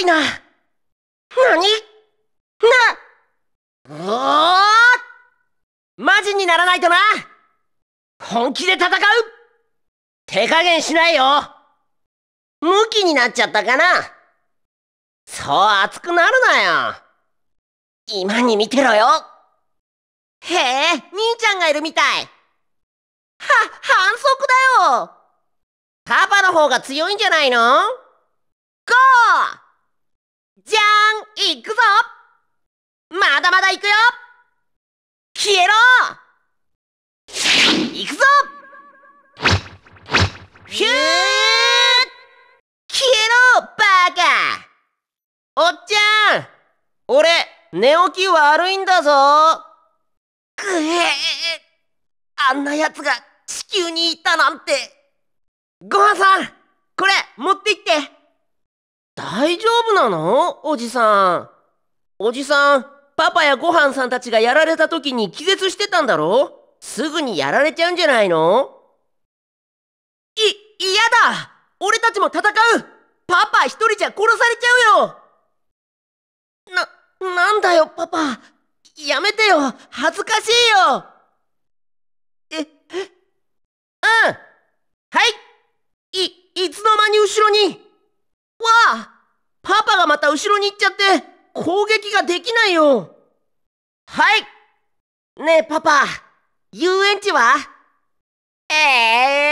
いな。なにな、おーマジにならないとな本気で戦う手加減しないよ向きになっちゃったかなそう熱くなるなよ今に見てろよへえ、兄ちゃんがいるみたいは、反則だよパパの方が強いんじゃないのいくよ消えろいくぞヒュー消えろバカおっちゃん俺寝起き悪いんだぞくへあんなやつが地球にいたなんてごはんさんこれ持って行って大丈夫なのおじさんおじさんパパやご飯さんたちがやられた時に気絶してたんだろすぐにやられちゃうんじゃないのい、嫌だ俺たちも戦うパパ一人じゃ殺されちゃうよな、なんだよパパやめてよ恥ずかしいよえ、うんはいい、いつの間に後ろにわあパパがまた後ろに行っちゃって攻撃ができないよはいねえパパ遊園地はええー